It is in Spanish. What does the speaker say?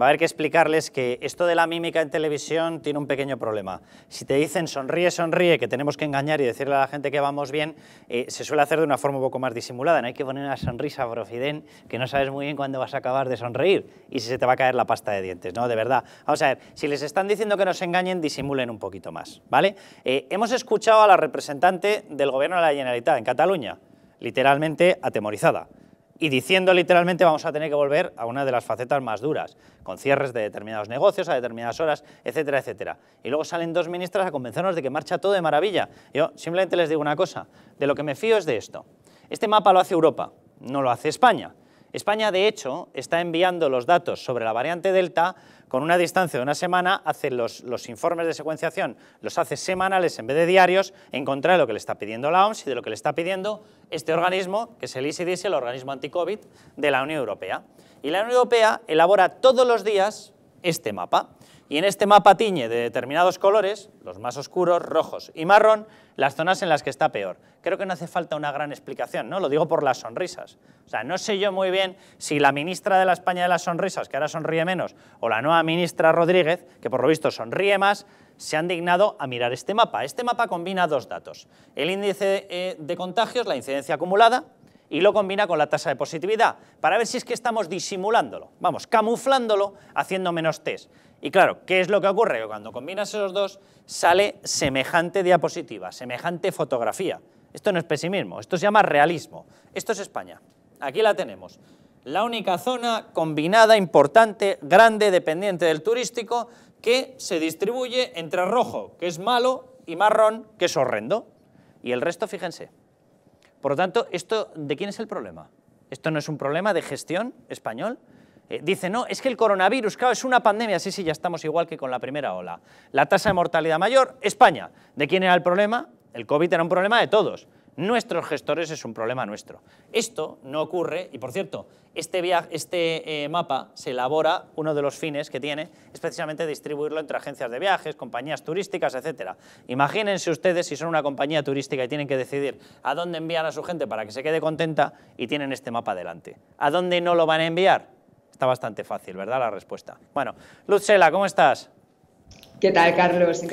va a haber que explicarles que esto de la mímica en televisión tiene un pequeño problema. Si te dicen sonríe, sonríe, que tenemos que engañar y decirle a la gente que vamos bien, eh, se suele hacer de una forma un poco más disimulada. No hay que poner una sonrisa profiden que no sabes muy bien cuándo vas a acabar de sonreír y si se te va a caer la pasta de dientes, ¿no? De verdad. Vamos a ver, si les están diciendo que nos engañen, disimulen un poquito más, ¿vale? Eh, hemos escuchado a la representante del gobierno de la Generalitat en Cataluña, literalmente atemorizada y diciendo literalmente vamos a tener que volver a una de las facetas más duras, con cierres de determinados negocios a determinadas horas, etcétera, etcétera. Y luego salen dos ministras a convencernos de que marcha todo de maravilla. Yo simplemente les digo una cosa, de lo que me fío es de esto. Este mapa lo hace Europa, no lo hace España. España, de hecho, está enviando los datos sobre la variante Delta con una distancia de una semana, hace los, informes de secuenciación, los hace semanales en vez de diarios, en contra de lo que le está pidiendo la OMS y de lo que le está pidiendo este organismo, que es el ICDS, el organismo anticovid de la Unión Europea. Y la Unión Europea elabora todos los días este mapa y en este mapa tiñe de determinados colores, los más oscuros, rojos y marrón, las zonas en las que está peor. Creo que no hace falta una gran explicación, ¿no? Lo digo por las sonrisas. O sea, no sé yo muy bien si la ministra de la España de las sonrisas, que ahora sonríe menos, o la nueva ministra Rodríguez, que por lo visto sonríe más, se han dignado a mirar este mapa. Este mapa combina dos datos. El índice eh, de contagios, la incidencia acumulada, y lo combina con la tasa de positividad, para ver si es que estamos disimulándolo, vamos, camuflándolo, haciendo menos test. Y claro, ¿qué es lo que ocurre? cuando combinas esos dos sale semejante diapositiva, semejante fotografía. Esto no es pesimismo, esto se llama realismo. Esto es España. Aquí la tenemos. La única zona combinada, importante, grande, dependiente del turístico, que se distribuye entre rojo, que es malo, y marrón, que es horrendo. Y el resto, fíjense. Por lo tanto, esto, ¿de quién es el problema? Esto no es un problema de gestión español, eh, dice, no, es que el coronavirus, claro, es una pandemia, sí, sí, ya estamos igual que con la primera ola. La tasa de mortalidad mayor, España. ¿De quién era el problema? El COVID era un problema de todos. Nuestros gestores es un problema nuestro. Esto no ocurre, y por cierto, este, este eh, mapa se elabora, uno de los fines que tiene es precisamente distribuirlo entre agencias de viajes, compañías turísticas, etc. Imagínense ustedes si son una compañía turística y tienen que decidir a dónde enviar a su gente para que se quede contenta y tienen este mapa delante. ¿A dónde no lo van a enviar? Está bastante fácil, ¿verdad? La respuesta. Bueno, Luzela, ¿cómo estás? ¿Qué tal, Carlos?